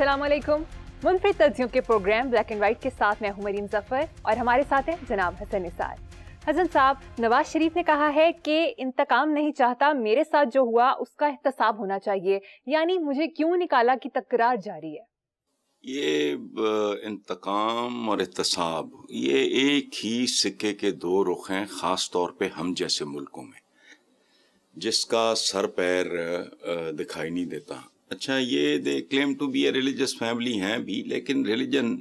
असलम मुनफरद तजियों के programme black and white के साथ मैं हूं मरीम जफ़र और हमारे साथ हैं जनाब हसन निसार हसन साहब नवाज शरीफ ने कहा है कि इंतकाम नहीं चाहता मेरे साथ जो हुआ उसका एहतसाब होना चाहिए यानी मुझे क्यों निकाला की तकरार जारी है ये इंतकाम और एहतसाब ये एक ही सिक्के के दो रुख हैं ख़ास तौर पे हम जैसे मुल्कों में जिसका सर पैर दिखाई नहीं देता अच्छा ये they claim to be a religious family हैं भी लेकिन रिलीजन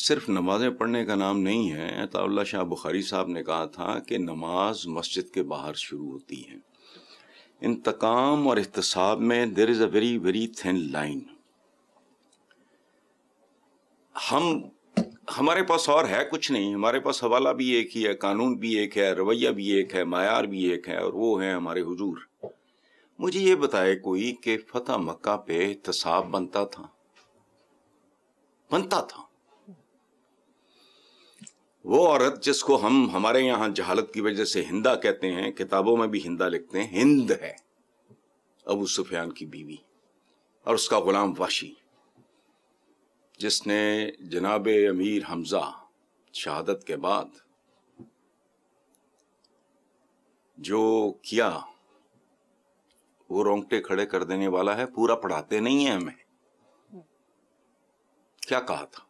सिर्फ नमाज़ें पढ़ने का नाम नहीं है अताउल्ला शाह बुखारी साहब ने कहा था कि नमाज मस्जिद के बाहर शुरू होती है इंतकाम और एहतसाब में there is a very very thin line हम हमारे पास और है कुछ नहीं हमारे पास हवाला भी एक ही है कानून भी एक है रवैया भी एक है मायार भी एक है और वो है हमारे हजूर मुझे ये बताए कोई कि फतेह मक्का पे तसाब बनता था बनता था वो औरत जिसको हम हमारे यहां जहालत की वजह से हिंदा कहते हैं किताबों में भी हिंदा लिखते हैं हिंद है अबू सुफियान की बीवी और उसका गुलाम वाशी जिसने जनाब अमीर हमजा शहादत के बाद जो किया वो रोंगटे खड़े कर देने वाला है पूरा पढ़ाते नहीं है हमें क्या कहा था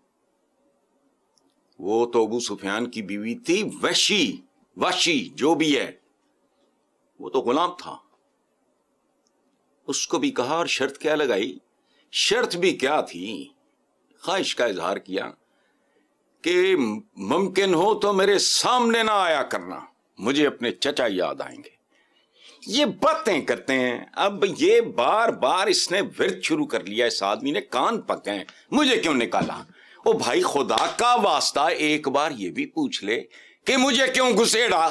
वो तो अबू सुफियान की बीवी थी वशी वशी जो भी है वो तो गुलाम था उसको भी कहा और शर्त क्या लगाई शर्त भी क्या थी ख्वाहिश का इजहार किया कि मुमकिन हो तो मेरे सामने ना आया करना मुझे अपने चचा याद आएंगे ये बातें करते हैं अब ये बार बार इसने विरत शुरू कर लिया इस आदमी ने कान पके हैं मुझे क्यों निकाला ओ भाई खुदा का वास्ता एक बार ये भी पूछ ले कि मुझे क्यों घुसेड़ा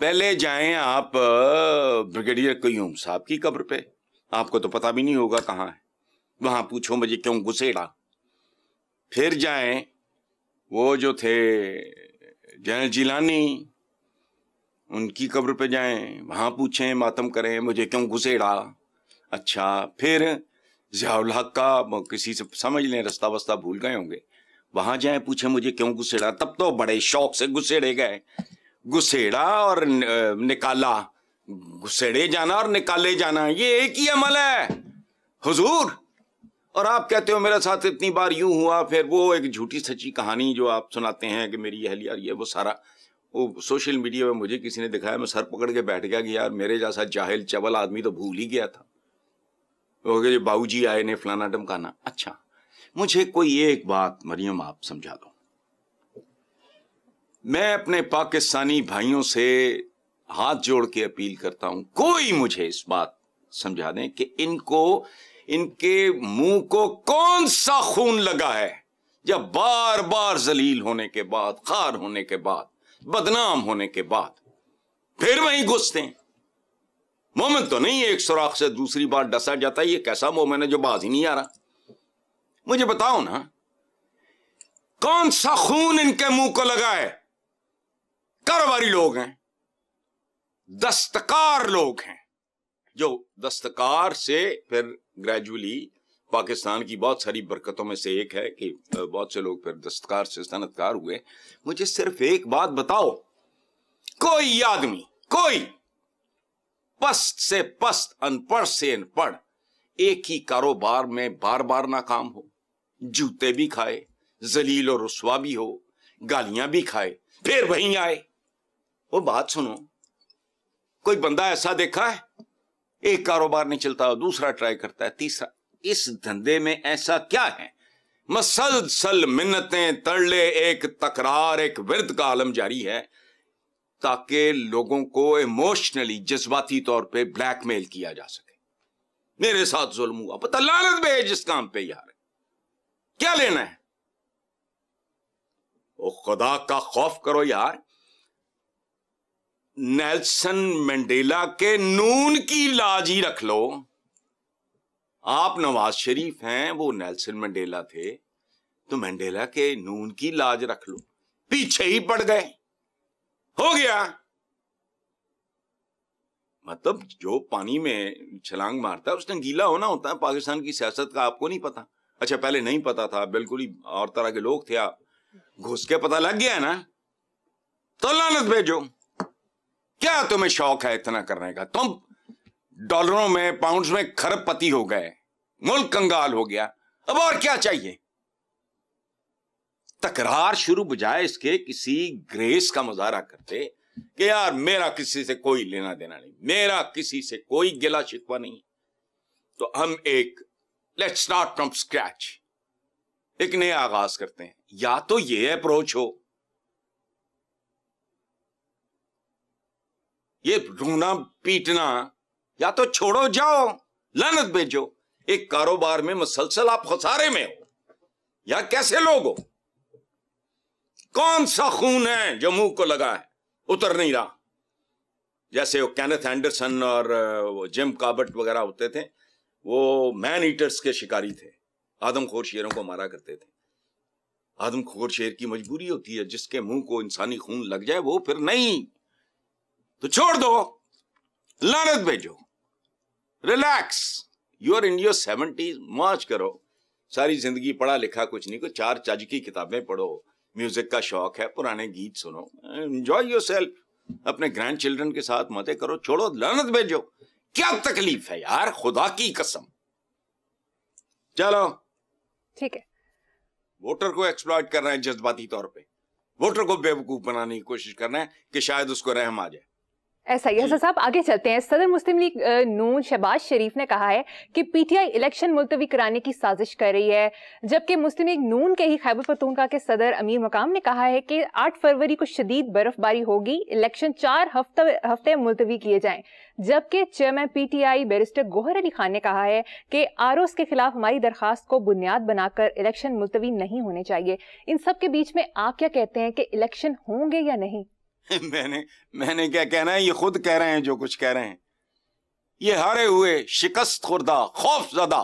पहले जाएं आप ब्रिगेडियर क्यूम साहब की कब्र पे आपको तो पता भी नहीं होगा कहां है वहां पूछो मुझे क्यों घुसेड़ा फिर जाएं वो जो थे जनरल जिलानी उनकी कब्र पे जाएं वहां पूछें मातम करें मुझे क्यों घुसेड़ा अच्छा फिर जियाउल का किसी से समझ लें रास्ता वस्ता भूल गए होंगे वहां जाएं पूछें मुझे क्यों घुसेड़ा तब तो बड़े शौक से घुसेड़े गए घुसेड़ा और निकाला घुसेड़े जाना और निकाले जाना ये एक ही अमल है हुजूर और आप कहते हो मेरे साथ इतनी बार यूं हुआ फिर वो एक झूठी सच्ची कहानी जो आप सुनाते हैं कि मेरी अहलिया ये वो सारा वो सोशल मीडिया में मुझे किसी ने दिखाया मैं सर पकड़ के बैठ गया कि यार मेरे जैसा जाहिल चवल आदमी तो भूल ही गया था वो कि बाबू जी आए ने फलाना टमकाना अच्छा मुझे कोई एक बात मरियम आप समझा दो मैं अपने पाकिस्तानी भाइयों से हाथ जोड़ के अपील करता हूं कोई मुझे इस बात समझा दें कि इनको इनके मुंह को कौन सा खून लगा है जब बार बार जलील होने के बाद खार होने के बाद बदनाम होने के बाद फिर वहीं घुसते हैं मोमिन तो नहीं एक सुराख से दूसरी बार डसा जाता ये कैसा मोमिन है जो बाज ही नहीं आ रहा मुझे बताओ ना कौन सा खून इनके मुंह को लगा है कारोबारी लोग हैं दस्तकार लोग हैं जो दस्तकार से फिर ग्रेजुअली पाकिस्तान की बहुत सारी बरकतों में से एक है कि बहुत से लोग फिर दस्तकार से सनतकार हुए मुझे सिर्फ एक बात बताओ कोई आदमी कोई पस्त से पस्त अनपढ़ से अनपढ़ एक ही कारोबार में बार बार नाकाम हो जूते भी खाए जलील और रसवा भी हो गालियां भी खाए फिर वहीं आए वो बात सुनो कोई बंदा ऐसा देखा है एक कारोबार नहीं चलता दूसरा ट्राई करता है तीसरा इस धंधे में ऐसा क्या है मसलसल मिन्नतें तड़ले एक तकरार एक वृद्ध का आलम जारी है ताकि लोगों को इमोशनली जज्बाती तौर पे ब्लैकमेल किया जा सके मेरे साथ जुल्म हुआ पता भी है जिस काम पे यार क्या लेना है ओ खुदा का खौफ करो यार नेल्सन मंडेला के नून की लाजी रख लो आप नवाज शरीफ हैं वो नेल्सन मंडेला थे तो मंडेला के नून की लाज रख लो पीछे ही पड़ गए हो गया मतलब जो पानी में छलांग मारता है उसने गीला होना होता है पाकिस्तान की सियासत का आपको नहीं पता अच्छा पहले नहीं पता था बिल्कुल ही और तरह के लोग थे आप घुस के पता लग गया ना तो लानत भेजो क्या तुम्हें शौक है इतना करने का तुम डॉलरों में पाउंड्स में खरबपति हो गए मुल्क कंगाल हो गया अब और क्या चाहिए तकरार शुरू बजाय इसके किसी ग्रेस का मुजाहरा करते कि यार मेरा किसी से कोई लेना देना नहीं मेरा किसी से कोई गिला शिकवा नहीं तो हम एक लेट स्टार्ट फ्रॉम स्क्रैच एक नया आगाज करते हैं या तो ये अप्रोच हो ये रोना पीटना या तो छोड़ो जाओ लानत भेजो एक कारोबार में मुसलसल आप खसारे में हो या कैसे लोग हो कौन सा खून है जो मुंह को लगा है उतर नहीं रहा जैसे वो कैनेथ एंडरसन और जिम काबट वगैरह होते थे वो मैन ईटर्स के शिकारी थे आदमखोर शेरों को मारा करते थे आदमखोर शेर की मजबूरी होती है जिसके मुंह को इंसानी खून लग जाए वो फिर नहीं तो छोड़ दो लानत भेजो relax you're in your seventies मौज करो सारी जिंदगी पढ़ा लिखा कुछ नहीं को चार चज की किताबें पढ़ो म्यूजिक का शौक है पुराने गीत सुनो एंजॉय योर सेल्फ अपने ग्रैंड चिल्ड्रन के साथ मते करो छोड़ो लानत भेजो क्या तकलीफ है यार खुदा की कसम चलो ठीक है वोटर को एक्सप्लॉइट कर रहे हैं जज्बाती तौर पे वोटर को बेवकूफ बनाने की कोशिश कर रहे हैं कि शायद उसको रहम आ जाए ऐसा ही ऐसा अच्छा, साहब आगे चलते हैं सदर मुस्लिम लीग नून शहबाज शरीफ ने कहा है कि पीटीआई इलेक्शन मुलतवी कराने की साजिश कर रही है जबकि मुस्लिम लीग नून के ही खैबर पतूनका के सदर अमीर मकाम ने कहा है कि 8 फरवरी को शदीद बर्फबारी होगी इलेक्शन चार हफ्ते हफ्ते मुलतवी किए जाएं जबकि चेयरमैन पीटीआई बैरिस्टर गोहर अली खान ने कहा है कि आर के खिलाफ हमारी दरख्वास्त को बुनियाद बनाकर इलेक्शन मुलतवी नहीं होने चाहिए इन सब के बीच में आप क्या कहते हैं कि इलेक्शन होंगे या नहीं मैंने मैंने क्या कहना है ये खुद कह रहे हैं जो कुछ कह रहे हैं ये हारे हुए शिकस्त खुर्दा खौफ जदा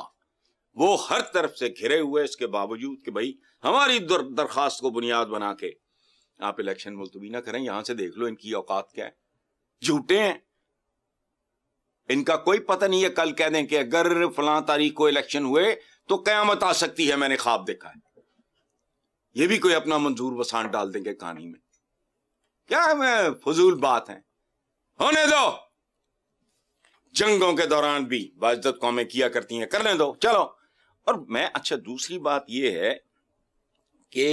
वो हर तरफ से घिरे हुए इसके बावजूद कि भाई हमारी दरखास्त को बुनियाद बना के आप इलेक्शन मुलतवी ना करें यहां से देख लो इनकी औकात क्या है झूठे हैं इनका कोई पता नहीं है कल कह दें कि अगर फला तारीख को इलेक्शन हुए तो क्यामत आ सकती है मैंने ख्वाब देखा है ये भी कोई अपना मंजूर वसान डाल देंगे कहानी में क्या हमें फजूल बात है होने दो जंगों के दौरान भी बाजत कौमें किया करती हैं करने दो चलो और मैं अच्छा दूसरी बात यह है कि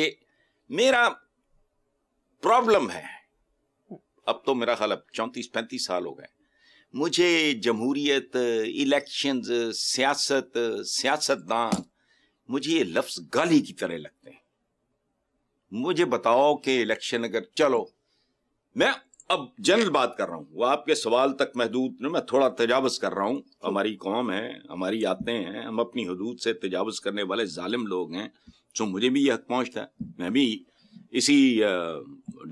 मेरा प्रॉब्लम है अब तो मेरा ख्याल अब चौंतीस पैंतीस साल हो गए मुझे जमहूरियत इलेक्शन सियासत सियासतदान मुझे ये लफ्ज़ गाली की तरह लगते हैं मुझे बताओ कि इलेक्शन अगर चलो मैं अब जनरल बात कर रहा हूँ वो आपके सवाल तक महदूद ना मैं थोड़ा तजावज कर रहा हूँ हमारी कौम है हमारी आते हैं हम अपनी हदूद से तजावज करने वाले जालिम लोग हैं जो मुझे भी यह हक पहुँचता है मैं भी इसी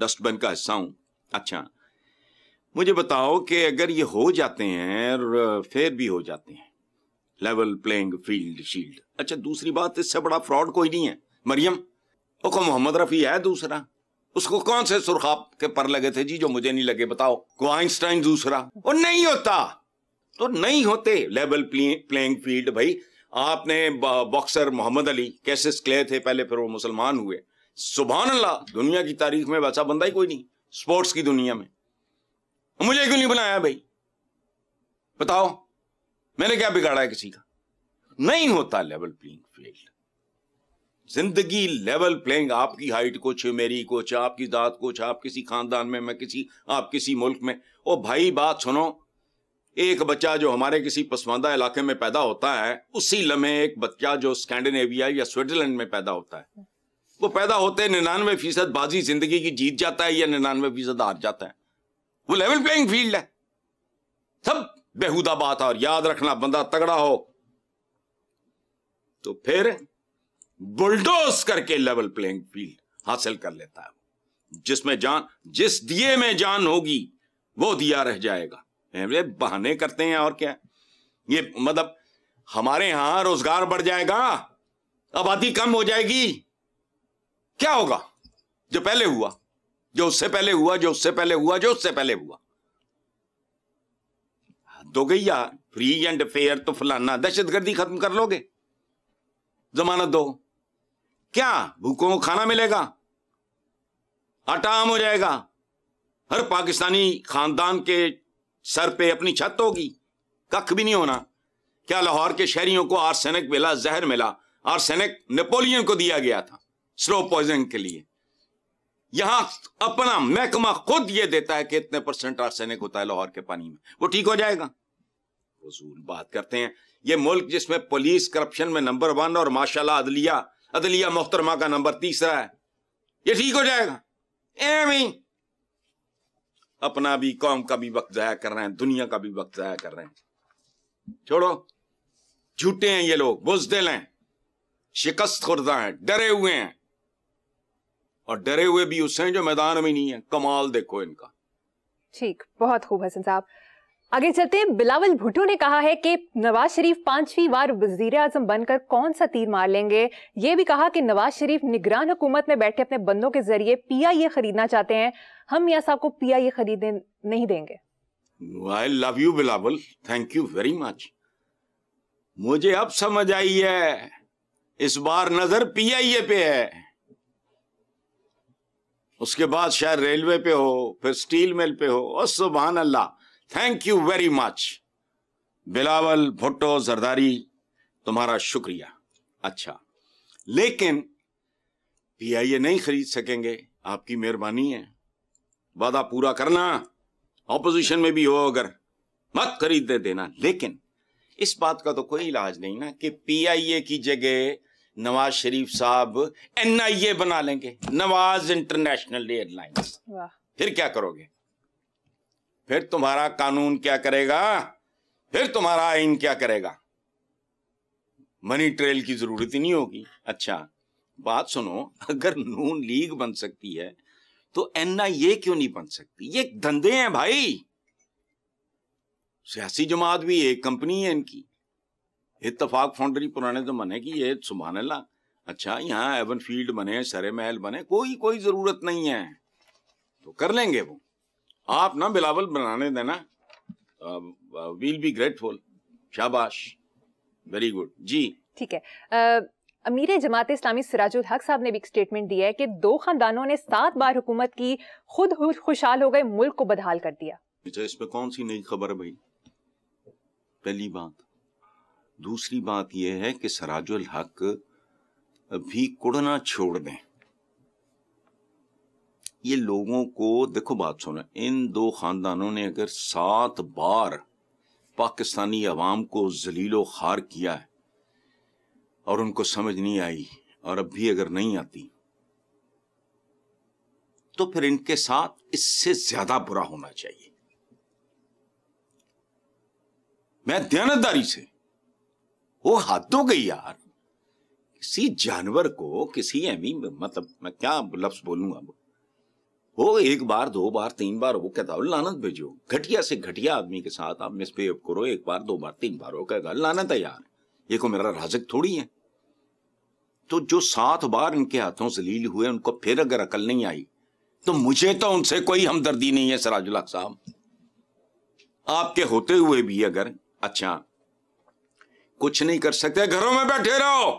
डस्टबिन का हिस्सा हूँ अच्छा मुझे बताओ कि अगर ये हो जाते हैं और फेयर भी हो जाते हैं लेवल प्लेइंग फील्ड शील्ड अच्छा दूसरी बात इससे बड़ा फ्रॉड कोई नहीं है मरियम और मोहम्मद रफ़ी है दूसरा उसको कौन से सुरखाब के पर लगे थे जी जो मुझे नहीं लगे बताओ को आइंस्टाइन दूसरा और नहीं होता तो नहीं होते लेवल प्लेइंग फील्ड भाई आपने बॉक्सर मोहम्मद अली कैसे क्ले थे पहले फिर वो मुसलमान हुए सुबह अल्लाह दुनिया की तारीख में वैसा बंदा ही कोई नहीं स्पोर्ट्स की दुनिया में मुझे क्यों नहीं बनाया भाई बताओ मैंने क्या बिगाड़ा है किसी का नहीं होता लेवल प्लेइंग फील्ड जिंदगी लेवल प्लेइंग आपकी हाइट कुछ मेरी कुछ आपकी दात कुछ आप किसी खानदान में मैं किसी आप किसी मुल्क में ओ भाई बात सुनो एक बच्चा जो हमारे किसी पसमानदा इलाके में पैदा होता है उसी लम्हे एक बच्चा जो स्कैंडिनेविया या स्विट्जरलैंड में पैदा होता है वो पैदा होते निन्यानवे फीसद बाजी जिंदगी की जीत जाता है या निन्यानवे फीसद हार जाता है वो लेवल प्लेइंग फील्ड है सब बेहुदा बात है और याद रखना बंदा तगड़ा हो तो फिर बुलडोज करके लेवल प्लेइंग फील्ड हासिल कर लेता है जिसमें जान जिस दिए में जान होगी वो दिया रह जाएगा बहाने करते हैं और क्या ये मतलब हमारे यहां रोजगार बढ़ जाएगा आबादी कम हो जाएगी क्या होगा जो पहले हुआ जो उससे पहले हुआ जो उससे पहले हुआ जो उससे पहले हुआ दो गैया फ्री एंड फेयर तो फलाना दहशतगर्दी खत्म कर लोगे जमानत दो क्या भूखों को खाना मिलेगा आटा आम हो जाएगा हर पाकिस्तानी खानदान के सर पे अपनी छत होगी कख भी नहीं होना क्या लाहौर के शहरियों को आर्सेनिक मिला जहर मिला आर्सेनिक नेपोलियन को दिया गया था स्लो पॉइजनिंग के लिए यहां अपना महकमा खुद ये देता है कि इतने परसेंट आर्सेनिक होता है लाहौर के पानी में वो ठीक हो जाएगा वजूल बात करते हैं ये मुल्क जिसमें पुलिस करप्शन में नंबर वन और माशाल्लाह अदलिया अदलिया मोहतरमा का नंबर तीसरा है ये ठीक हो जाएगा एमी अपना भी कौम का भी वक्त जाया कर रहे हैं दुनिया का भी वक्त जाया कर रहे हैं छोड़ो झूठे हैं ये लोग बुजदिल हैं शिकस्त खुर्दा हैं डरे हुए हैं और डरे हुए भी उससे जो मैदान में नहीं है कमाल देखो इनका ठीक बहुत खूब हसन साहब आगे चलते हैं बिलावल भुट्टो ने कहा है कि नवाज शरीफ पांचवी बार वजीर आजम बनकर कौन सा तीर मार लेंगे ये भी कहा कि नवाज शरीफ निगरान हुकूमत में बैठे अपने बंदों के जरिए पीआईए खरीदना चाहते हैं हम या साहब को पीआईए खरीदने नहीं देंगे I love you Bilawal thank you very much मुझे अब समझ आई है इस बार नजर पीआईए पे है उसके बाद शायद रेलवे पे हो फिर स्टील मिल पे हो और सुबहान अल्लाह thank you very much Bilawal Bhutto Zardari तुम्हारा शुक्रिया अच्छा लेकिन ए नहीं खरीद सकेंगे आपकी मेहरबानी है वादा पूरा करना ऑपोजिशन में भी हो अगर मत दे देना लेकिन इस बात का तो कोई इलाज नहीं ना कि पीआईए की जगह नवाज शरीफ साहब एनआईए बना लेंगे नवाज इंटरनेशनल एयरलाइंस फिर क्या करोगे फिर तुम्हारा कानून क्या करेगा फिर तुम्हारा आइन क्या करेगा मनी ट्रेल की जरूरत ही नहीं होगी अच्छा बात सुनो अगर नून लीग बन सकती है तो आई ए क्यों नहीं बन सकती ये धंधे हैं भाई सियासी जमात भी एक कंपनी है इनकी इतफाक फाउंड्री पुराने जमाने की ये सुबहान ला अच्छा यहाँ एवन फील्ड बने सरे महल बने कोई कोई जरूरत नहीं है तो कर लेंगे वो आप ना बिलावल बनाने देना वील बी ग्रेटफुल शाबाश वेरी गुड जी ठीक है uh, अमीर जमात इस्लामी सिराजुल हक साहब ने भी एक स्टेटमेंट दिया है कि दो खानदानों ने सात बार हुकूमत की खुद खुशहाल हो गए मुल्क को बदहाल कर दिया अच्छा इसमें कौन सी नई खबर है भाई पहली बात दूसरी बात यह है कि सराजुल हक भी कुड़ना छोड़ दें ये लोगों को देखो बात सुनो इन दो खानदानों ने अगर सात बार पाकिस्तानी अवाम को जलीलो खार किया है और उनको समझ नहीं आई और अब भी अगर नहीं आती तो फिर इनके साथ इससे ज्यादा बुरा होना चाहिए मैं दयानतदारी से वो हाथ हो गई यार किसी जानवर को किसी एमी मतलब मैं क्या लफ्ज बोलूंगा वो एक बार दो बार तीन बार वो कहता लानत भेजो घटिया से घटिया आदमी के साथ आप मिसबिहेव करो एक बार दो बार तीन बार वो कहेगा लानत है यार ये को मेरा राजक थोड़ी है तो जो सात बार इनके हाथों से लील हुए उनको फिर अगर अकल नहीं आई तो मुझे तो उनसे कोई हमदर्दी नहीं है सराजुल हक साहब आपके होते हुए भी अगर अच्छा कुछ नहीं कर सकते घरों में बैठे रहो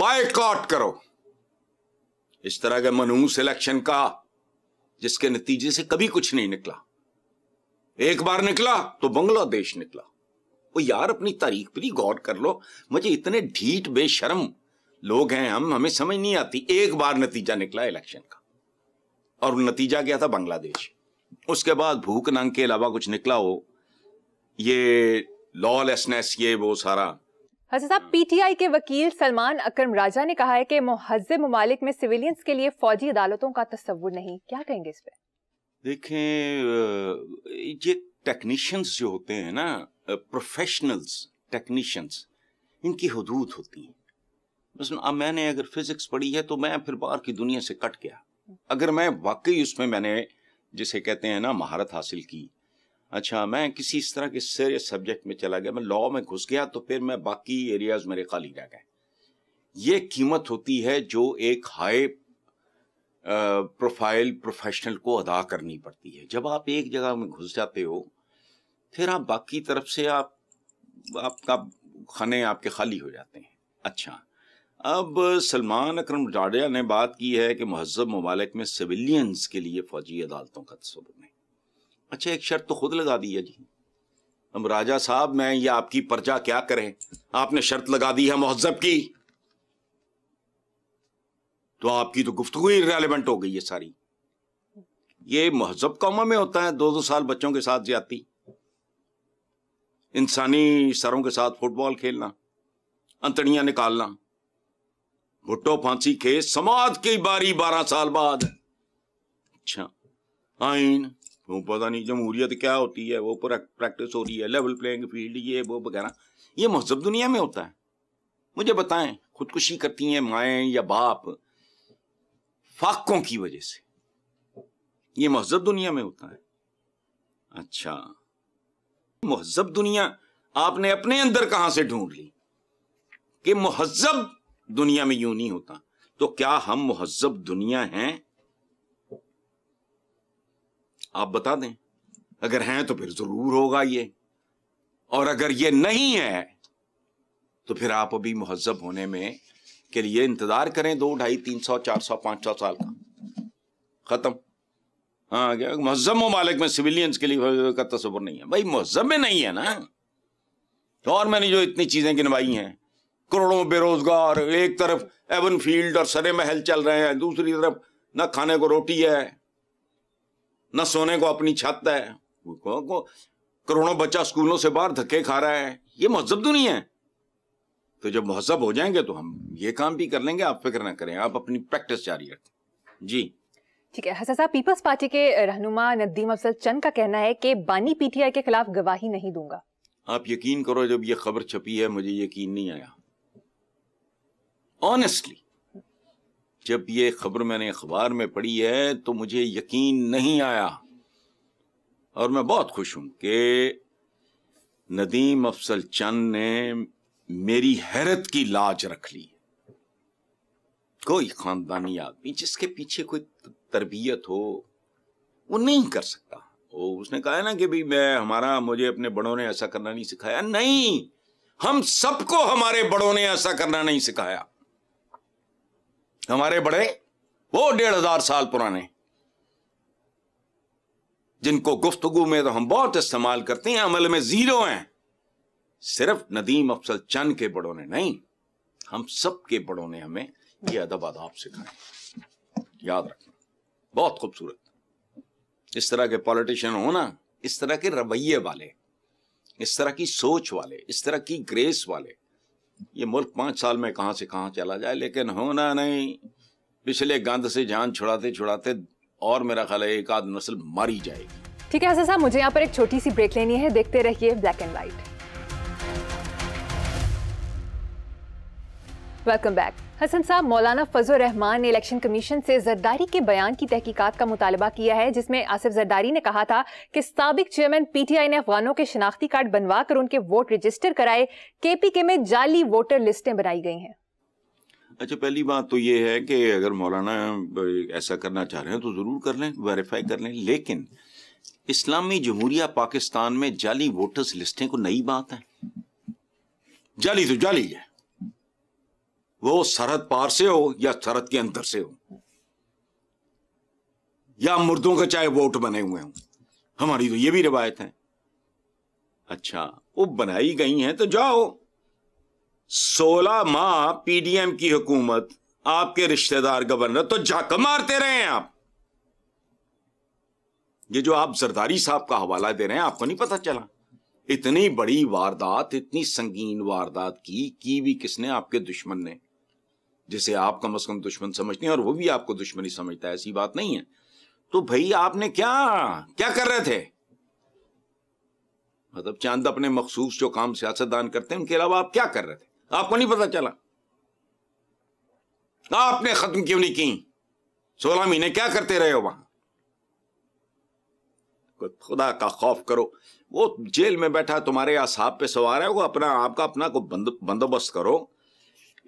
बायकॉट करो इस तरह के मनहूस इलेक्शन का जिसके नतीजे से कभी कुछ नहीं निकला एक बार निकला तो बांग्लादेश निकला वो यार अपनी तारीख पर ही गौर कर लो मुझे इतने ढीठ बेशर्म लोग हैं हम हमें समझ नहीं आती एक बार नतीजा निकला इलेक्शन का और नतीजा क्या था बांग्लादेश उसके बाद भूख नंग के अलावा कुछ निकला हो ये लॉलेसनेस ये वो सारा हजरत साहब पीटीआई के वकील सलमान अकरम राजा ने कहा है कि महजब ममालिक में सिविलियंस के लिए फौजी अदालतों का तस्वुर नहीं क्या कहेंगे इस पर देखें ये टेक्नीशियंस जो होते हैं ना प्रोफेशनल्स टेक्नीशियंस इनकी हदूद होती हैं अब मैंने अगर फिजिक्स पढ़ी है तो मैं फिर बाहर की दुनिया से कट गया अगर मैं वाकई उसमें मैंने जिसे कहते हैं ना महारत हासिल की अच्छा मैं किसी इस तरह के सीरियस सब्जेक्ट में चला गया मैं लॉ में घुस गया तो फिर मैं बाकी एरियाज मेरे खाली रह गए ये कीमत होती है जो एक हाई प्रोफाइल प्रोफेशनल को अदा करनी पड़ती है जब आप एक जगह में घुस जाते हो फिर आप बाकी तरफ से आप आपका खाने आपके खाली हो जाते हैं अच्छा अब सलमान अक्रम डाडिया ने बात की है कि महजब ममालिक में सिविलियंस के लिए फौजी अदालतों का तस्वर नहीं अच्छा एक शर्त तो खुद लगा दी है जी हम राजा साहब मैं ये आपकी पर्चा क्या करें आपने शर्त लगा दी है महजब की तो आपकी तो गुफ्तु ही रेलिवेंट हो गई है सारी ये महजब कौम में होता है दो दो साल बच्चों के साथ ज्यादा इंसानी सरों के साथ फुटबॉल खेलना अंतड़ियां निकालना भुट्टो फांसी खेस समाज की बारी बारह साल बाद अच्छा आइन पता नहीं जमहूरियत क्या होती है वो प्रैक्टिस हो रही है लेवल प्लेइंग फील्ड ये वो वगैरह ये मजहब दुनिया में होता है मुझे बताएं खुदकुशी करती हैं माएँ या बाप फाकों की वजह से ये महजब दुनिया में होता है अच्छा महजब दुनिया आपने अपने अंदर कहां से ढूंढ ली कि महजब दुनिया में यूं नहीं होता तो क्या हम महजब दुनिया हैं आप बता दें अगर हैं तो फिर जरूर होगा ये और अगर ये नहीं है तो फिर आप अभी महजब होने में के लिए इंतजार करें दो ढाई तीन सौ चार सौ पांच सौ साल का खत्म हाँ क्या महजब ममालिक में सिविलियंस के लिए का तस्वर नहीं है भाई महजब में नहीं है ना तो और मैंने जो इतनी चीज़ें गिनवाई हैं करोड़ों बेरोजगार एक तरफ एवन फील्ड और सरे महल चल रहे हैं दूसरी तरफ ना खाने को रोटी है ना सोने को अपनी छत है करोड़ों बच्चा स्कूलों से बाहर धक्के खा रहा है ये महजब तो नहीं है तो जब महजब हो जाएंगे तो हम ये काम भी कर लेंगे आप फिक्र ना करें आप अपनी प्रैक्टिस जारी रखें जी ठीक है हसन साहब पीपल्स पार्टी के रहनुमा नदीम अफजल चंद का कहना है कि बानी पीटीआई के खिलाफ गवाही नहीं दूंगा आप यकीन करो जब ये खबर छपी है मुझे यकीन नहीं आया ऑनेस्टली जब ये खबर मैंने अखबार में पढ़ी है तो मुझे यकीन नहीं आया और मैं बहुत खुश हूं कि नदीम अफसल चंद ने मेरी हैरत की लाज रख ली कोई खानदानी आदमी जिसके पीछे कोई तरबियत हो वो नहीं कर सकता वो उसने कहा ना कि भाई मैं हमारा मुझे अपने बड़ों ने ऐसा करना नहीं सिखाया नहीं हम सबको हमारे बड़ों ने ऐसा करना नहीं सिखाया हमारे बड़े वो डेढ़ हजार साल पुराने जिनको गुफ्तगु में तो हम बहुत इस्तेमाल करते हैं अमल में जीरो हैं सिर्फ नदीम अफसल चंद के बड़ों ने नहीं हम सब के बड़ों ने हमें ये अदब आदाब सिखाए याद रखना बहुत खूबसूरत इस तरह के पॉलिटिशियन हो ना इस तरह के रवैये वाले इस तरह की सोच वाले इस तरह की ग्रेस वाले ये मुल्क पांच साल में कहाँ से कहा चला जाए लेकिन होना नहीं पिछले गंद से जान छुड़ाते छुड़ाते और मेरा ख्याल है एक आध नस्ल मारी जाएगी ठीक है साहब मुझे यहाँ पर एक छोटी सी ब्रेक लेनी है देखते रहिए black and white welcome back Hasan साहब मौलाना फजल रहमान ने इलेक्शन कमीशन से जरदारी के बयान की तहकीकात का मुतालबा किया है जिसमें आसिफ जरदारी ने कहा था कि सबक चेयरमैन पीटीआई ने अफगानों के शनाख्ती कार्ड बनवा कर उनके वोट रजिस्टर कराए के पी के में जाली वोटर लिस्टें बनाई गई हैं अच्छा पहली बात तो ये है कि अगर मौलाना ऐसा करना चाह रहे हैं तो ज़रूर कर लें वेरीफाई कर लें लेकिन इस्लामी जमहूरिया पाकिस्तान में जाली वोटर्स लिस्टें को नई बात है जाली तो जाली है वो सरहद पार से हो या सरहद के अंदर से हो या मुर्दों के चाहे वोट बने हुए हों हमारी तो ये भी रिवायत है अच्छा वो बनाई गई हैं तो जाओ सोलह माह पीडीएम की हुकूमत आपके रिश्तेदार गवर्नर तो झक मारते रहे हैं आप ये जो आप जरदारी साहब का हवाला दे रहे हैं आपको नहीं पता चला इतनी बड़ी वारदात इतनी संगीन वारदात की की भी किसने आपके दुश्मन ने जिसे आप कम अज कम दुश्मन समझते हैं और वो भी आपको दुश्मनी समझता है ऐसी बात नहीं है तो भाई आपने क्या क्या कर रहे थे मतलब चांद अपने मखसूस जो काम सियासतदान करते हैं उनके अलावा आप क्या कर रहे थे आपको नहीं पता चला आपने खत्म क्यों नहीं की सोलह महीने क्या करते रहे हो वहां खुदा का खौफ करो वो जेल में बैठा तुम्हारे आसाब पे सवार है वो अपना आपका अपना को बंदोबस्त करो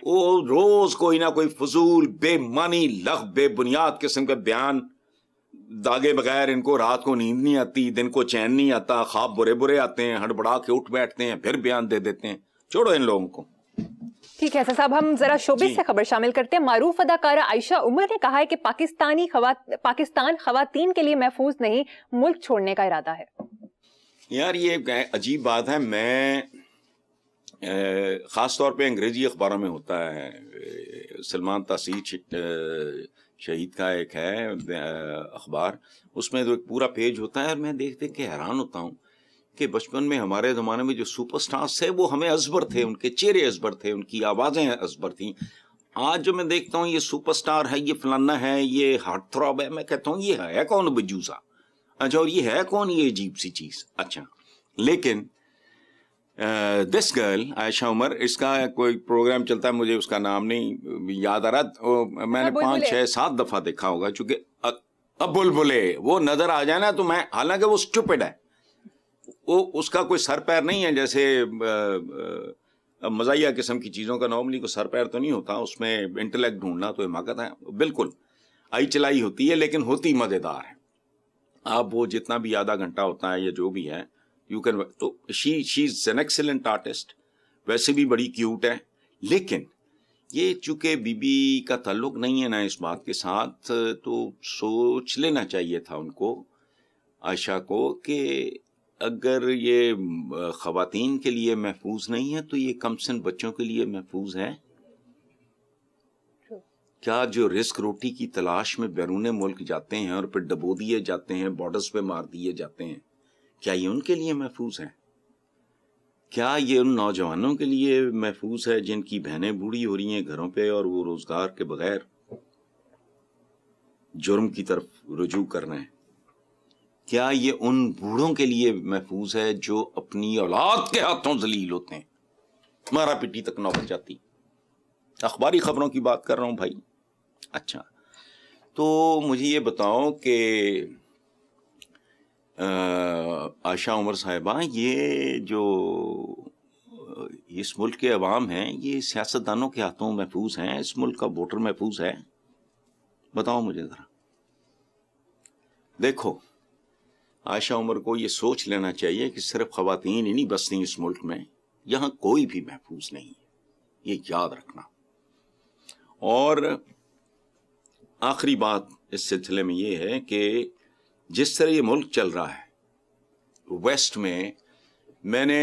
वो रोज कोई ना कोई फजूल बेमानी लख बेबुनियाद किस्म के बयान दागे बगैर इनको रात को नींद नहीं आती दिन को चैन नहीं आता खाब बुरे बुरे आते हैं हड़बड़ा के उठ बैठते हैं फिर बयान दे देते हैं छोड़ो इन लोगों को ठीक है साहब हम जरा शोबे से खबर शामिल करते हैं मारूफ अदाकारा आयशा उमर ने कहा है कि पाकिस्तानी खवा पाकिस्तान खातन के लिए महफूज नहीं मुल्क छोड़ने का इरादा है यार ये अजीब बात है मैं ख़ास तौर पे अंग्रेज़ी अखबारों में होता है सलमान तासीर शहीद का एक है अखबार उसमें तो एक पूरा पेज होता है और मैं देख देख के हैरान होता हूँ कि बचपन में हमारे ज़माने में जो सुपरस्टार्स थे वो हमें अजबर थे उनके चेहरे अजबर थे उनकी आवाज़ें अजबर थीं आज जो मैं देखता हूँ ये सुपरस्टार है ये फलाना है ये हार्ट थ्रॉब है मैं कहता हूँ ये है कौन बजूसा अच्छा और ये है कौन ये अजीब सी चीज़ अच्छा लेकिन दिस गर्ल आयशा उमर इसका कोई प्रोग्राम चलता है मुझे उसका नाम नहीं याद आ रहा मैंने अच्छा, पाँच छः सात दफ़ा देखा होगा चूंकि अब बुलबुले वो नज़र आ जाए ना तो मैं हालांकि वो स्टूपिड है वो उसका कोई सर पैर नहीं है जैसे मजाया किस्म की चीज़ों का नॉर्मली कोई सर पैर तो नहीं होता उसमें इंटेलेक्ट ढूंढना तो हिमाकत है बिल्कुल आई चलाई होती है लेकिन होती मज़ेदार है आप वो जितना भी आधा घंटा होता है या जो भी है यू कैन तो she she is an excellent artist वैसे भी बड़ी क्यूट है लेकिन ये चूंकि बीबी का ताल्लुक नहीं है ना इस बात के साथ तो सोच लेना चाहिए था उनको आयशा को कि अगर ये खातन के लिए महफूज नहीं है तो ये कम से बच्चों के लिए महफूज है क्या जो रिस्क रोटी की तलाश में बैरून मुल्क जाते हैं और फिर डबो दिए जाते हैं बॉर्डर्स पे मार दिए जाते हैं क्या ये उनके लिए महफूज है क्या ये उन नौजवानों के लिए महफूज है जिनकी बहनें बूढ़ी हो रही हैं घरों पे और वो रोजगार के बगैर जुर्म की तरफ रुजू कर रहे हैं क्या ये उन बूढ़ों के लिए महफूज है जो अपनी औलाद के हाथों जलील होते हैं मारा पिटी तक नौबत जाती अखबारी खबरों की बात कर रहा हूं भाई अच्छा तो मुझे ये बताओ कि आशा उमर साहिबा ये जो इस मुल्क के अवाम हैं ये सियासतदानों के हाथों महफूज हैं इस मुल्क का वोटर महफूज है बताओ मुझे ज़रा देखो आयशा उमर को ये सोच लेना चाहिए कि सिर्फ खातन ही नहीं बसती इस मुल्क में यहाँ कोई भी महफूज नहीं है ये याद रखना और आखिरी बात इस सिलसिले में ये है कि जिस तरह ये मुल्क चल रहा है वेस्ट में मैंने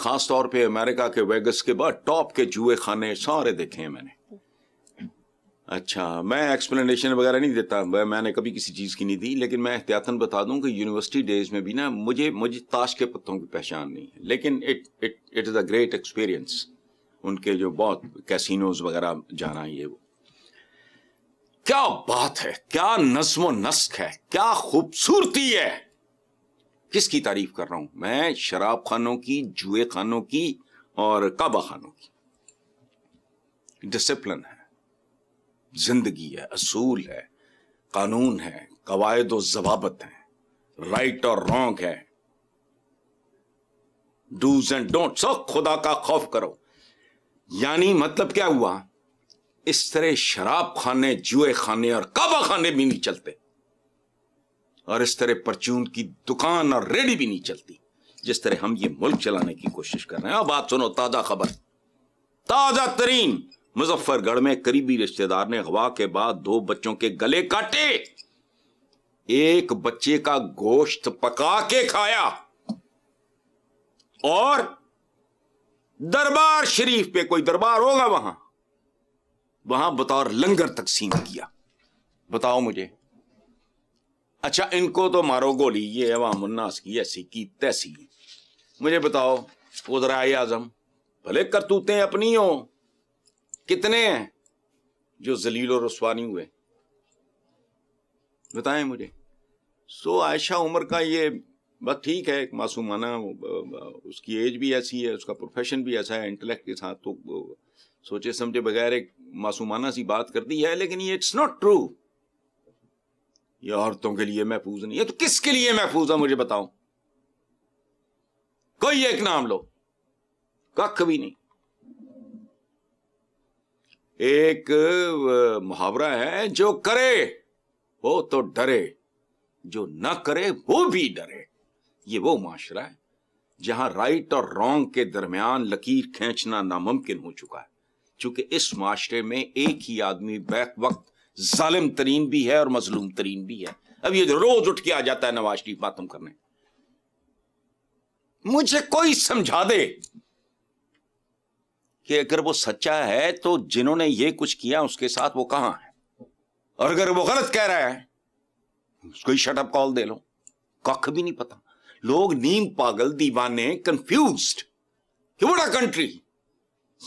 ख़ास तौर पे अमेरिका के वेगस के बाद टॉप के जुए खाने सारे देखे हैं मैंने अच्छा मैं एक्सप्लेनेशन वगैरह नहीं देता मैंने कभी किसी चीज़ की नहीं दी लेकिन मैं एहतियातन बता दूं कि यूनिवर्सिटी डेज में भी ना मुझे मुझे ताश के पत्तों की पहचान नहीं है लेकिन it it it is a great experience उनके जो बहुत कैसीनोज वगैरह जाना ये वो क्या बात है क्या नज्म नस्क है क्या खूबसूरती है किसकी तारीफ कर रहा हूं मैं शराब खानों की जुए खानों की और काबा खानों की डिसिप्लिन है जिंदगी है असूल है कानून है कवायद और जवाबत है राइट और रॉन्ग है डूज एंड डोंट सब खुदा का खौफ करो यानी मतलब क्या हुआ इस तरह शराब खाने जुए खाने और काबा खाने भी नहीं चलते और इस तरह परचून की दुकान और रेडी भी नहीं चलती जिस तरह हम ये मुल्क चलाने की कोशिश कर रहे हैं अब बात सुनो ताजा खबर ताजा तरीन मुजफ्फरगढ़ में करीबी रिश्तेदार ने हवा के बाद दो बच्चों के गले काटे एक बच्चे का गोश्त पका के खाया और दरबार शरीफ पे कोई दरबार होगा वहां वहां बतौर लंगर तकसीम किया बताओ मुझे अच्छा इनको तो मारो गोली ये वहां मुन्नास की ऐसी की तैसी मुझे बताओ वजराए आजम भले करतूतें अपनी हो कितने हैं जो जलील और रसवा हुए बताएं मुझे सो आयशा उमर का ये बस ठीक है एक मासूमाना उसकी एज भी ऐसी है उसका प्रोफेशन भी ऐसा है इंटेलेक्ट के साथ तो सोचे समझे बगैर एक मासूमाना सी बात कर दी है लेकिन ये इट्स नॉट ट्रू ये औरतों के लिए महफूज नहीं है तो किसके लिए महफूज है मुझे बताओ कोई एक नाम लो कख भी नहीं एक मुहावरा है जो करे वो तो डरे जो ना करे वो भी डरे ये वो माशरा है जहां राइट और रॉन्ग के दरमियान लकीर खींचना नामुमकिन हो चुका है चूंकि इस माशरे में एक ही आदमी बैक वक्त जालिम तरीन भी है और मजलूम तरीन भी है अब ये रोज उठ के आ जाता है नवाज शरीफ मातम करने मुझे कोई समझा दे कि अगर वो सच्चा है तो जिन्होंने ये कुछ किया उसके साथ वो कहां है और अगर वो गलत कह रहा है उसको ही शटअप कॉल दे लो कख भी नहीं पता लोग नीम पागल दीवाने कंफ्यूज्ड कि वोट कंट्री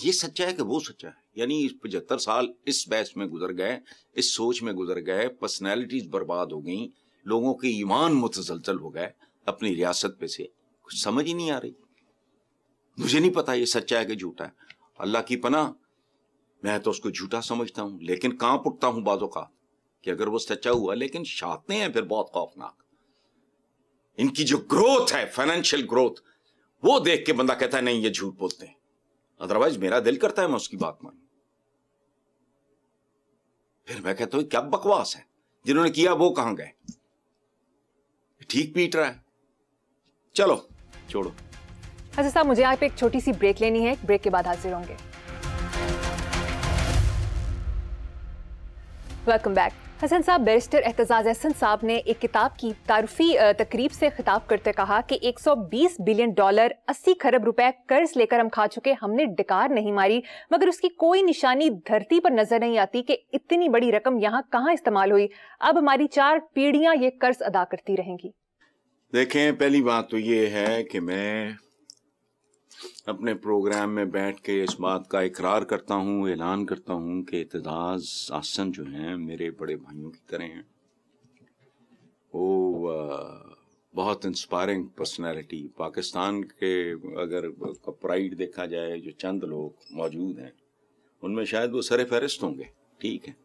ये सच्चा है कि वो सच्चा है यानी पचहत्तर साल इस बहस में गुजर गए इस सोच में गुजर गए पर्सनैलिटीज बर्बाद हो गई लोगों के ईमान मुतसलसल हो गए अपनी रियासत पे से कुछ समझ ही नहीं आ रही मुझे नहीं पता ये सच्चा है कि झूठा है अल्लाह की पना मैं तो उसको झूठा समझता हूँ लेकिन कहां पुटता हूँ बाजों का कि अगर वो सच्चा हुआ लेकिन शाते हैं फिर बहुत खौफनाक इनकी जो ग्रोथ है फाइनेंशियल ग्रोथ वो देख के बंदा कहता है नहीं ये झूठ बोलते हैं अदरवाइज मेरा दिल करता है मैं उसकी बात मानू फिर मैं कहता हूं क्या बकवास है जिन्होंने किया वो कहां गए ठीक पीट रहा है चलो छोड़ो अच्छा साहब मुझे यहाँ पे एक छोटी सी ब्रेक लेनी है ब्रेक के बाद हाजिर होंगे वेलकम बैक हसन साहब बैरिस्टर एहतजाज अहसन साहब ने एक किताब की तारफी तकरीब से खिताब करते कहा कि 120 बिलियन डॉलर 80 खरब रुपए कर्ज लेकर हम खा चुके हमने डिकार नहीं मारी मगर उसकी कोई निशानी धरती पर नजर नहीं आती कि इतनी बड़ी रकम यहाँ कहाँ इस्तेमाल हुई अब हमारी चार पीढ़ियां ये कर्ज अदा करती रहेंगी देखें पहली बात तो ये है कि मैं अपने प्रोग्राम में बैठ के इस बात का इकरार करता हूँ ऐलान करता हूँ कि इतदाज आसन जो हैं मेरे बड़े भाइयों की तरह हैं वो बहुत इंस्पायरिंग पर्सनैलिटी पाकिस्तान के अगर प्राइड देखा जाए जो चंद लोग मौजूद हैं उनमें शायद वो सर फहरिस्त होंगे ठीक है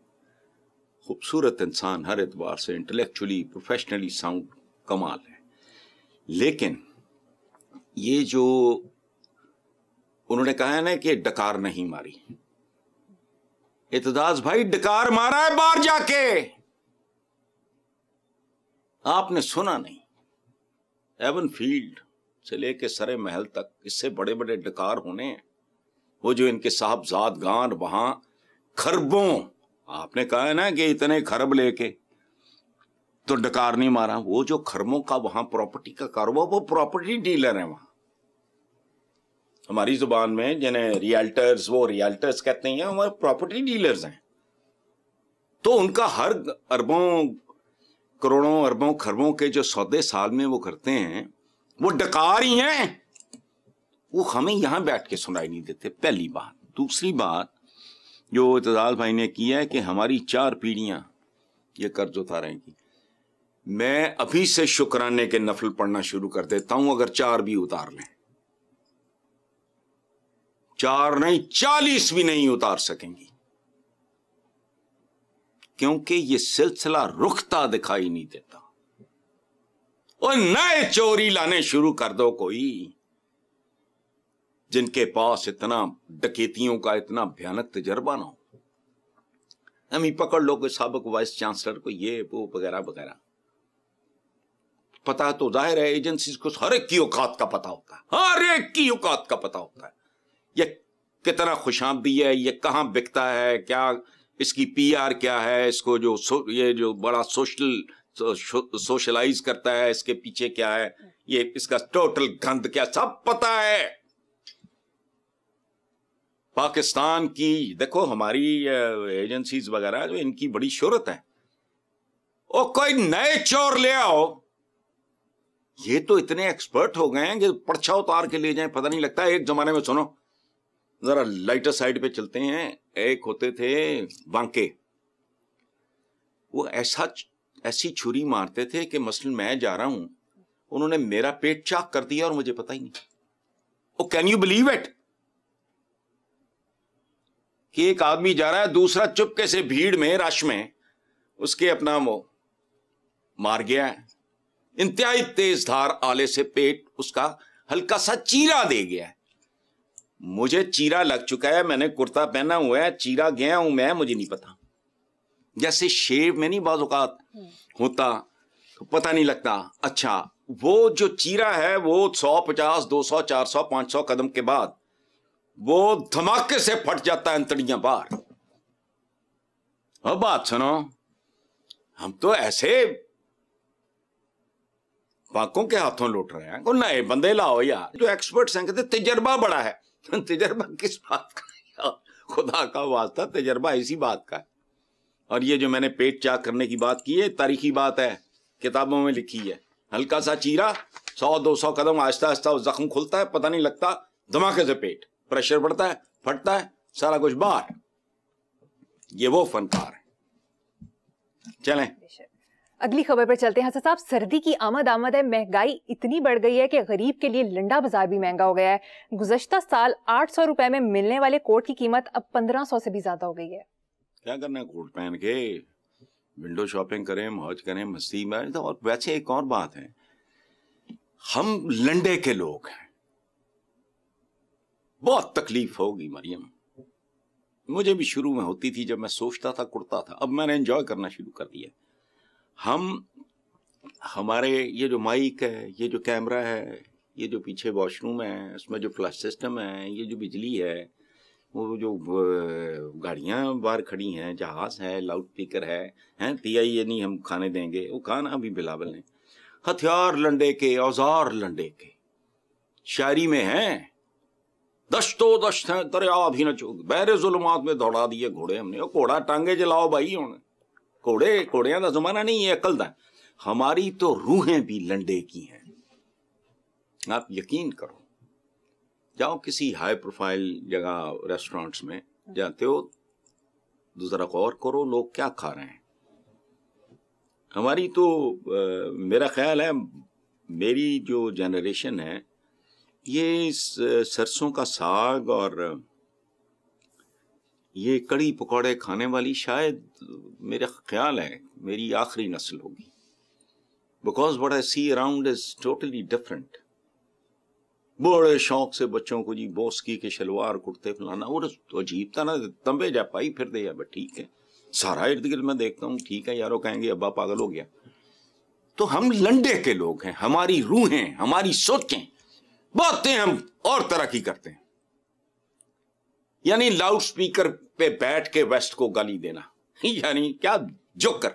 खूबसूरत इंसान हर एतबार से इंटेलेक्चुअली प्रोफेशनली साउंड कमाल है लेकिन ये जो उन्होंने कहा है ना कि डकार नहीं मारी इतदास भाई डकार मारा है बाहर जाके आपने सुना नहीं एवन फील्ड से लेके सरे महल तक इससे बड़े बड़े डकार होने वो जो इनके साहबजाद गान वहां खरबों आपने कहा है ना कि इतने खरब लेके तो डकार नहीं मारा वो जो खरबों का वहां प्रॉपर्टी का कारोबार वो प्रॉपर्टी डीलर है वहां हमारी जुबान में जिन्हें रियल्टर्स वो रियल्टर्स कहते हैं हमारे प्रॉपर्टी डीलर्स हैं तो उनका हर अरबों करोड़ों अरबों खरबों के जो सौदे साल में वो करते हैं वो डकार ही हैं वो हमें यहां बैठ के सुनाई नहीं देते पहली बात दूसरी बात जो इतजाल भाई ने किया है कि हमारी चार पीढ़ियां ये कर्ज उतारेंगी मैं अभी से शुक्राने के नफल पढ़ना शुरू कर देता हूं अगर चार भी उतार लें चार नहीं चालीस भी नहीं उतार सकेंगी क्योंकि ये सिलसिला रुखता दिखाई नहीं देता और नए चोरी लाने शुरू कर दो कोई जिनके पास इतना डकेतियों का इतना भयानक तजर्बा ना हो हम ही पकड़ लोगे सबक वाइस चांसलर को ये वो वगैरह वगैरह पता तो जाहिर है एजेंसी को हर एक की औकात का पता होता है हर एक की औकात का पता होता है ये कितना खुशाबी है ये कहाँ बिकता है क्या इसकी पीआर क्या है इसको जो ये जो बड़ा सोशल सो, सोशलाइज करता है इसके पीछे क्या है ये इसका टोटल गंध क्या सब पता है पाकिस्तान की देखो हमारी एजेंसीज वगैरह जो इनकी बड़ी शोरत है ओ कोई नए चोर ले आओ ये तो इतने एक्सपर्ट हो गए हैं कि पर्चा उतार के ले जाए पता नहीं लगता एक जमाने में सुनो जरा लाइटर साइड पे चलते हैं एक होते थे बांके वो ऐसा ऐसी छुरी मारते थे कि मसलन मैं जा रहा हूं उन्होंने मेरा पेट चाक कर दिया और मुझे पता ही नहीं oh can you believe it कि एक आदमी जा रहा है दूसरा चुपके से भीड़ में रश में उसके अपना वो मार गया है इंतहाई तेज धार आले से पेट उसका हल्का सा चीरा दे गया है मुझे चीरा लग चुका है मैंने कुर्ता पहना हुआ है चीरा गया हूं मैं मुझे नहीं पता जैसे शेव में नहीं बाजुकात हम्म। होता पता नहीं लगता अच्छा वो जो चीरा है वो सौ पचास दो सौ चार सौ पांच सौ कदम के बाद वो धमाके से फट जाता है अंतड़िया बाहर अब बात सुनो हम तो ऐसे बाकों के हाथों लौट रहे हैं नए बंदे लाओ यार जो एक्सपर्ट्स हैं कहते तजर्बा बड़ा है तजर्बा किस बात का यार खुदा का वास्ता तजर्बा इसी बात का है और ये जो मैंने पेट चाक करने की बात की है तारीखी बात है किताबों में लिखी है हल्का सा चीरा सौ दो सौ कदम आहिस्ता आहिस्ता जख्म खुलता है पता नहीं लगता धमाके से पेट प्रेशर बढ़ता है फटता है सारा कुछ बाहर ये वो फनकार है चलें अगली खबर पर चलते हैं हसन साहब सर्दी की आमद आमद है महंगाई इतनी बढ़ गई है कि गरीब के लिए लंडा बाजार भी महंगा हो गया है गुजशत साल आठ सौ रुपए में मिलने वाले कोट की कीमत अब पंद्रह सौ से भी ज्यादा हो गई है क्या करना है कोट पहन के विंडो शॉपिंग करें मौज करें मस्ती में तो और वैसे एक और बात है हम लंडे के लोग हैं बहुत तकलीफ होगी मरियम मुझे भी शुरू में होती थी जब मैं सोचता था कुर्ता था अब मैंने एंजॉय करना शुरू कर दिया हम हमारे ये जो माइक है ये जो कैमरा है ये जो पीछे वॉशरूम है उसमें जो फ्लश सिस्टम है ये जो बिजली है वो जो गाड़ियाँ बाहर खड़ी हैं जहाज़ है लाउड स्पीकर है हैं पी आई ये नहीं हम खाने देंगे वो खाना अभी बिलावल हैं हथियार लंडे के औजार लंडे के शायरी में हैं दश्तो दश्त हैं दरिया अभी न चूक बहरे जुलमात में दौड़ा दिए घोड़े हमने घोड़ा टांगे जलाओ भाई उन्हें कोड़े ਘੋੜਿਆਂ का जमाना नहीं है अकल का हमारी तो रूहें भी लंडे की हैं आप यकीन करो जाओ किसी हाई प्रोफाइल जगह रेस्टोरेंट्स में जाते हो दूसरा तो गौर करो लोग क्या खा रहे हैं हमारी तो आ, मेरा ख्याल है मेरी जो जनरेशन है ये सरसों का साग और ये कड़ी पकौड़े खाने वाली शायद मेरे ख्याल है मेरी आखिरी नस्ल होगी because what I see around is totally different बड़े शौक से बच्चों को जी बोस्की के शलवार कुर्ते फलाना और तो अजीब था ना तंबे जा पाई फिर दे यार ठीक है सारा इर्द गिर्द मैं देखता हूँ ठीक है यारो कहेंगे अब्बा पागल हो गया तो हम लंडे के लोग हैं हमारी रूहें हमारी सोचें बातें हम और तरह की करते हैं यानी लाउड स्पीकर पे बैठ के वेस्ट को गाली देना यानी क्या जोकर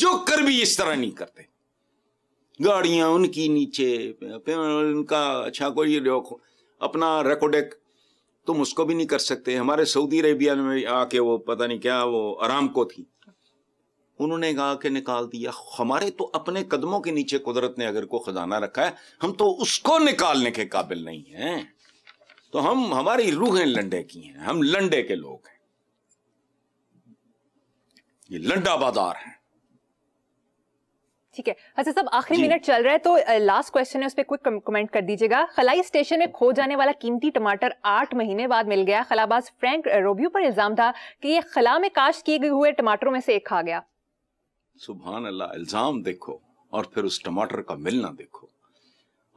जोकर भी इस तरह नहीं करते गाड़ियां उनकी नीचे उनका अच्छा कोई अपना रेकोडेक तुम उसको भी नहीं कर सकते हमारे सऊदी अरेबिया में आके वो पता नहीं क्या वो आराम को थी उन्होंने कहा के निकाल दिया हमारे तो अपने कदमों के नीचे कुदरत ने अगर को खजाना रखा है हम तो उसको निकालने के काबिल नहीं हैं तो हम हमारी रूहें लंडे की हैं हम लंडे के लोग हैं ये लंडा बाजार है ठीक है अच्छा सब आखिरी मिनट चल रहा है तो लास्ट क्वेश्चन है उस पर क्विक कमेंट कर दीजिएगा खलाई स्टेशन में खो जाने वाला कीमती टमाटर आठ महीने बाद मिल गया खलाबाज फ्रैंक रोबियो पर इल्जाम था कि ये खला में काश किए गए हुए टमाटरों में से एक खा गया सुबह अल्लाह इल्जाम देखो और फिर उस टमाटर का मिलना देखो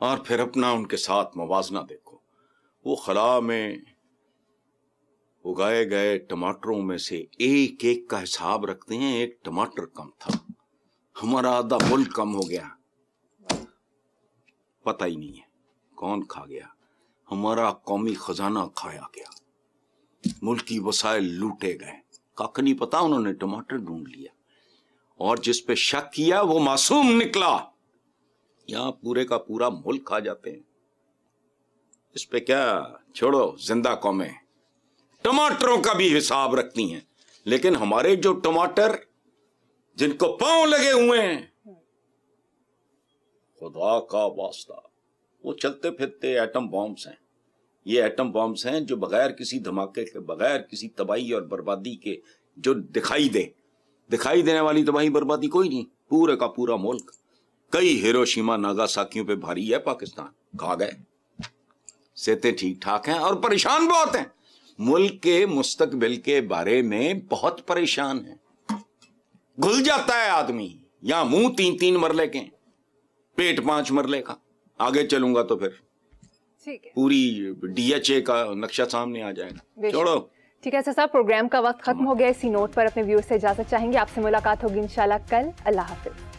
और फिर अपना उनके साथ मुजना देखो वो खला में उगाए गए टमाटरों में से एक एक का हिसाब रखते हैं एक टमाटर कम था हमारा आधा मुल्क कम हो गया पता ही नहीं है कौन खा गया हमारा कौमी खजाना खाया गया मुल्की वसायल लूटे गए कख नहीं पता उन्होंने टमाटर ढूंढ लिया और जिस पे शक किया वो मासूम निकला यहां पूरे का पूरा मुल्क खा जाते हैं इस पे क्या छोड़ो जिंदा कौमें टमाटरों का भी हिसाब रखती हैं लेकिन हमारे जो टमाटर जिनको पांव लगे हुए हैं खुदा का वास्ता वो चलते फिरते एटम बॉम्ब्स हैं ये एटम बॉम्ब्स हैं जो बगैर किसी धमाके के बगैर किसी तबाही और बर्बादी के जो दिखाई दे दिखाई देने वाली तबाही बर्बादी कोई नहीं पूरे का पूरा मुल्क कई हिरोशिमा नागासाकियों पे भारी है पाकिस्तान कहा गए सेहतें ठीक ठाक हैं और परेशान बहुत हैं मुल्क के मुस्तकबिल के बारे में बहुत परेशान है घुल जाता है आदमी या मुंह तीन तीन मरले के पेट पांच मरले का आगे चलूंगा तो फिर पूरी डीएचए का नक्शा सामने आ जाएगा छोड़ो ठीक है साहब प्रोग्राम का वक्त खत्म हो गया इसी नोट पर अपने व्यूअर्स से इजाजत चाहेंगे आपसे मुलाकात होगी इंशाल्लाह कल अल्लाह हाफिज़